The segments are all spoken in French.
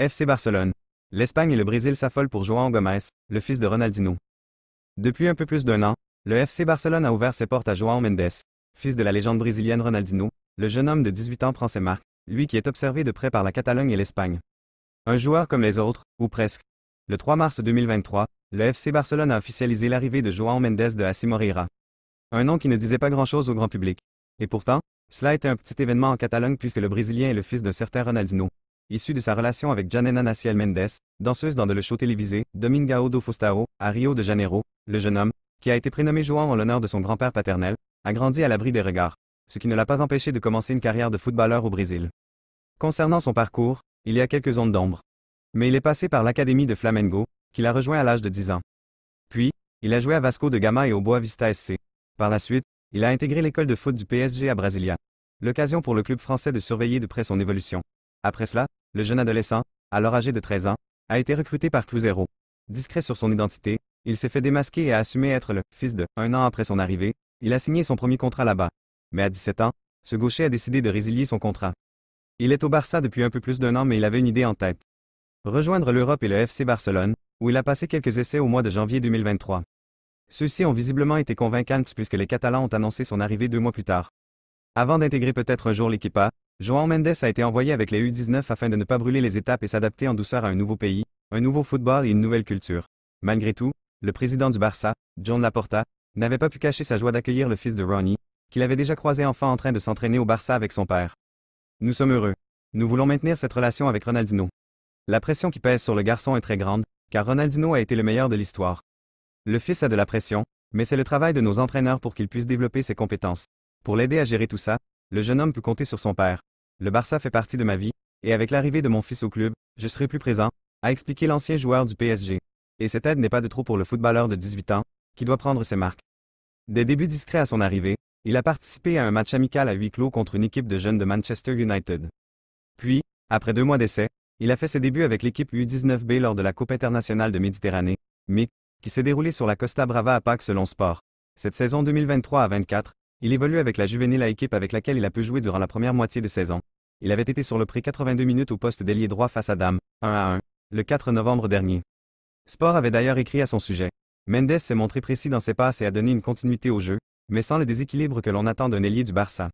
FC Barcelone. L'Espagne et le Brésil s'affolent pour João Gomes, le fils de Ronaldinho. Depuis un peu plus d'un an, le FC Barcelone a ouvert ses portes à João Mendes, fils de la légende brésilienne Ronaldinho. Le jeune homme de 18 ans prend ses marques, lui qui est observé de près par la Catalogne et l'Espagne. Un joueur comme les autres, ou presque. Le 3 mars 2023, le FC Barcelone a officialisé l'arrivée de João Mendes de Assimoreira. Un nom qui ne disait pas grand-chose au grand public. Et pourtant, cela était un petit événement en Catalogne puisque le Brésilien est le fils d'un certain Ronaldinho issu de sa relation avec Janena Naciel Mendes, danseuse dans le show télévisé Domingao do Fostao » à Rio de Janeiro, le jeune homme, qui a été prénommé jouant en l'honneur de son grand-père paternel, a grandi à l'abri des regards, ce qui ne l'a pas empêché de commencer une carrière de footballeur au Brésil. Concernant son parcours, il y a quelques ondes d'ombre. Mais il est passé par l'Académie de Flamengo, qu'il a rejoint à l'âge de 10 ans. Puis, il a joué à Vasco de Gama et au Boa Vista SC. Par la suite, il a intégré l'école de foot du PSG à Brasilia. L'occasion pour le club français de surveiller de près son évolution. Après cela, le jeune adolescent, alors âgé de 13 ans, a été recruté par Cruzeiro. Discret sur son identité, il s'est fait démasquer et a assumé être le fils de. Un an après son arrivée, il a signé son premier contrat là-bas. Mais à 17 ans, ce gaucher a décidé de résilier son contrat. Il est au Barça depuis un peu plus d'un an mais il avait une idée en tête. Rejoindre l'Europe et le FC Barcelone, où il a passé quelques essais au mois de janvier 2023. Ceux-ci ont visiblement été convaincants puisque les Catalans ont annoncé son arrivée deux mois plus tard. Avant d'intégrer peut-être un jour l'équipa, João Mendes a été envoyé avec les U19 afin de ne pas brûler les étapes et s'adapter en douceur à un nouveau pays, un nouveau football et une nouvelle culture. Malgré tout, le président du Barça, John Laporta, n'avait pas pu cacher sa joie d'accueillir le fils de Ronnie, qu'il avait déjà croisé enfant en train de s'entraîner au Barça avec son père. Nous sommes heureux. Nous voulons maintenir cette relation avec Ronaldinho. La pression qui pèse sur le garçon est très grande, car Ronaldinho a été le meilleur de l'histoire. Le fils a de la pression, mais c'est le travail de nos entraîneurs pour qu'il puisse développer ses compétences. Pour l'aider à gérer tout ça, le jeune homme peut compter sur son père. Le Barça fait partie de ma vie, et avec l'arrivée de mon fils au club, je serai plus présent, a expliqué l'ancien joueur du PSG. Et cette aide n'est pas de trop pour le footballeur de 18 ans, qui doit prendre ses marques. Des débuts discrets à son arrivée, il a participé à un match amical à huis clos contre une équipe de jeunes de Manchester United. Puis, après deux mois d'essai, il a fait ses débuts avec l'équipe U19B lors de la Coupe internationale de Méditerranée, MIC, qui s'est déroulée sur la Costa Brava à Pâques selon Sport. Cette saison 2023 à 24, il évolue avec la juvénile à équipe avec laquelle il a pu jouer durant la première moitié de saison. Il avait été sur le prix 82 minutes au poste d'ailier droit face à Dame, 1 à 1, le 4 novembre dernier. Sport avait d'ailleurs écrit à son sujet. Mendes s'est montré précis dans ses passes et a donné une continuité au jeu, mais sans le déséquilibre que l'on attend d'un ailier du Barça.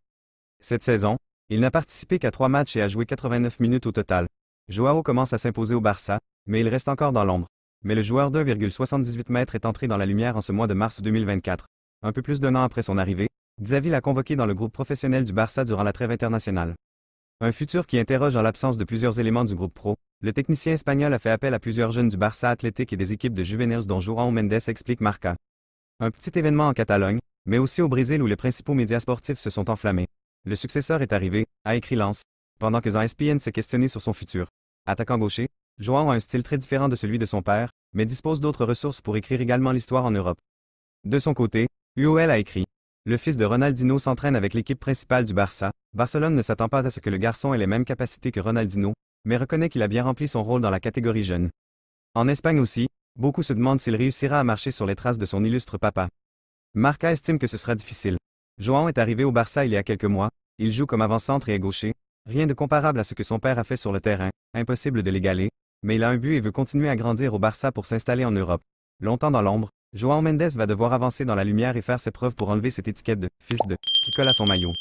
Cette saison, il n'a participé qu'à trois matchs et a joué 89 minutes au total. Joao commence à s'imposer au Barça, mais il reste encore dans l'ombre. Mais le joueur d'1,78 mètres est entré dans la lumière en ce mois de mars 2024. Un peu plus d'un an après son arrivée, Xavi l'a convoqué dans le groupe professionnel du Barça durant la trêve internationale. Un futur qui interroge en l'absence de plusieurs éléments du groupe pro, le technicien espagnol a fait appel à plusieurs jeunes du Barça athlétique et des équipes de juveniles dont João Mendes explique Marca. Un petit événement en Catalogne, mais aussi au Brésil où les principaux médias sportifs se sont enflammés. Le successeur est arrivé, a écrit Lance, pendant que Zan s'est questionné sur son futur. Attaquant gaucher, João a un style très différent de celui de son père, mais dispose d'autres ressources pour écrire également l'histoire en Europe. De son côté, UOL a écrit le fils de Ronaldinho s'entraîne avec l'équipe principale du Barça. Barcelone ne s'attend pas à ce que le garçon ait les mêmes capacités que Ronaldinho, mais reconnaît qu'il a bien rempli son rôle dans la catégorie jeune. En Espagne aussi, beaucoup se demandent s'il réussira à marcher sur les traces de son illustre papa. Marca estime que ce sera difficile. Joan est arrivé au Barça il y a quelques mois, il joue comme avant-centre et est gaucher, rien de comparable à ce que son père a fait sur le terrain, impossible de l'égaler, mais il a un but et veut continuer à grandir au Barça pour s'installer en Europe. Longtemps dans l'ombre, João Mendes va devoir avancer dans la lumière et faire ses preuves pour enlever cette étiquette de « fils de » qui colle à son maillot.